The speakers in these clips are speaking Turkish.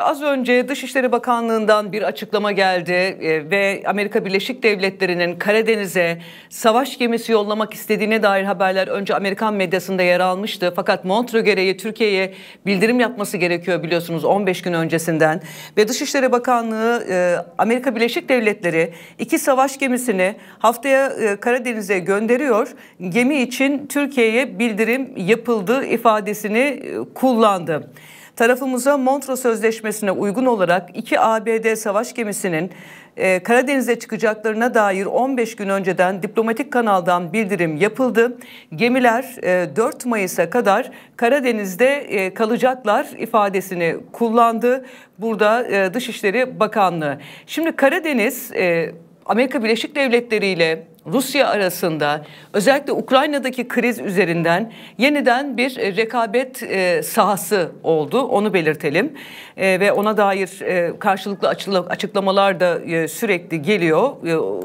Az önce Dışişleri Bakanlığı'ndan bir açıklama geldi e, ve Amerika Birleşik Devletleri'nin Karadeniz'e savaş gemisi yollamak istediğine dair haberler önce Amerikan medyasında yer almıştı. Fakat Montre gereği Türkiye'ye bildirim yapması gerekiyor biliyorsunuz 15 gün öncesinden. Ve Dışişleri Bakanlığı e, Amerika Birleşik Devletleri iki savaş gemisini haftaya e, Karadeniz'e gönderiyor. Gemi için Türkiye'ye bildirim yapıldı ifadesini kullandı tarafımıza Montreux Sözleşmesi'ne uygun olarak iki ABD savaş gemisinin e, Karadeniz'e çıkacaklarına dair 15 gün önceden diplomatik kanaldan bildirim yapıldı. Gemiler e, 4 Mayıs'a kadar Karadeniz'de e, kalacaklar ifadesini kullandı. Burada e, Dışişleri Bakanlığı. Şimdi Karadeniz e, Amerika Birleşik Devletleri ile Rusya arasında özellikle Ukrayna'daki kriz üzerinden yeniden bir e, rekabet e, sahası oldu. Onu belirtelim. E, ve ona dair karşılıklı açıklamalar da sürekli geliyor.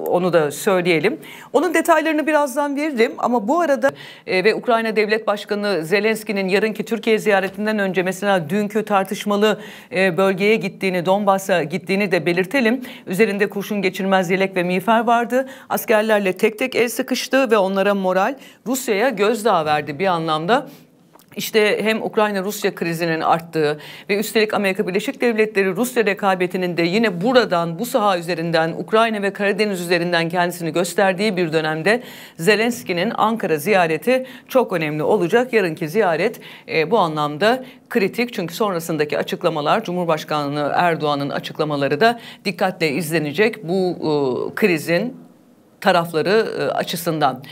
Onu da söyleyelim. Onun detaylarını birazdan veririm ama bu arada ve Ukrayna Devlet Başkanı Zelenski'nin yarınki Türkiye ziyaretinden önce mesela dünkü tartışmalı bölgeye gittiğini, Donbassa gittiğini de belirtelim. Üzerinde kurşun geçirmez yelek ve miğfer vardı. Askerlerle ülkelerle tek tek el sıkıştı ve onlara moral Rusya'ya gözdağı verdi bir anlamda. İşte hem Ukrayna-Rusya krizinin arttığı ve üstelik Amerika Birleşik Devletleri Rusya rekabetinin de yine buradan bu saha üzerinden Ukrayna ve Karadeniz üzerinden kendisini gösterdiği bir dönemde Zelenski'nin Ankara ziyareti çok önemli olacak. Yarınki ziyaret e, bu anlamda kritik çünkü sonrasındaki açıklamalar Cumhurbaşkanlığı Erdoğan'ın açıklamaları da dikkatle izlenecek. Bu e, krizin tarafları e, açısından.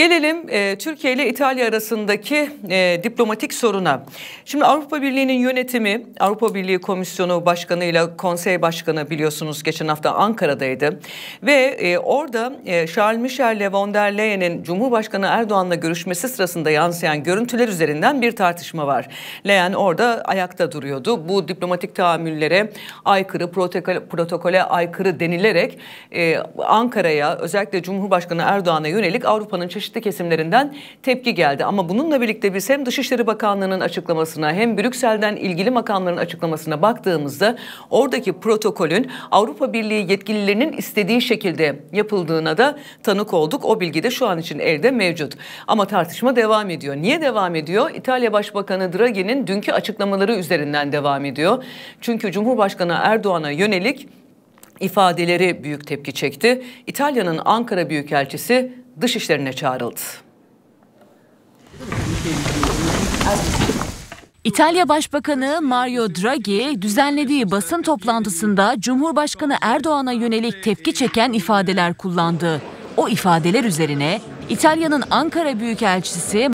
Gelelim e, Türkiye ile İtalya arasındaki e, diplomatik soruna. Şimdi Avrupa Birliği'nin yönetimi, Avrupa Birliği Komisyonu Başkanı ile Konsey Başkanı biliyorsunuz geçen hafta Ankara'daydı. Ve e, orada e, Charles Michel ve von der Leyen'in Cumhurbaşkanı Erdoğan'la görüşmesi sırasında yansıyan görüntüler üzerinden bir tartışma var. Leyen orada ayakta duruyordu. Bu diplomatik tahammüllere aykırı, protokole, protokole aykırı denilerek e, Ankara'ya özellikle Cumhurbaşkanı Erdoğan'a yönelik Avrupa'nın çeşitli çeşitli kesimlerinden tepki geldi. Ama bununla birlikte biz hem Dışişleri Bakanlığı'nın açıklamasına hem Brüksel'den ilgili makamların açıklamasına baktığımızda oradaki protokolün Avrupa Birliği yetkililerinin istediği şekilde yapıldığına da tanık olduk. O bilgi de şu an için elde mevcut. Ama tartışma devam ediyor. Niye devam ediyor? İtalya Başbakanı Draghi'nin dünkü açıklamaları üzerinden devam ediyor. Çünkü Cumhurbaşkanı Erdoğan'a yönelik ifadeleri büyük tepki çekti. İtalya'nın Ankara Büyükelçisi Dışişlerine çağrıldı. İtalya Başbakanı Mario Draghi düzenlediği basın toplantısında Cumhurbaşkanı Erdoğan'a yönelik tepki çeken ifadeler kullandı. O ifadeler üzerine İtalya'nın Ankara Büyükelçisi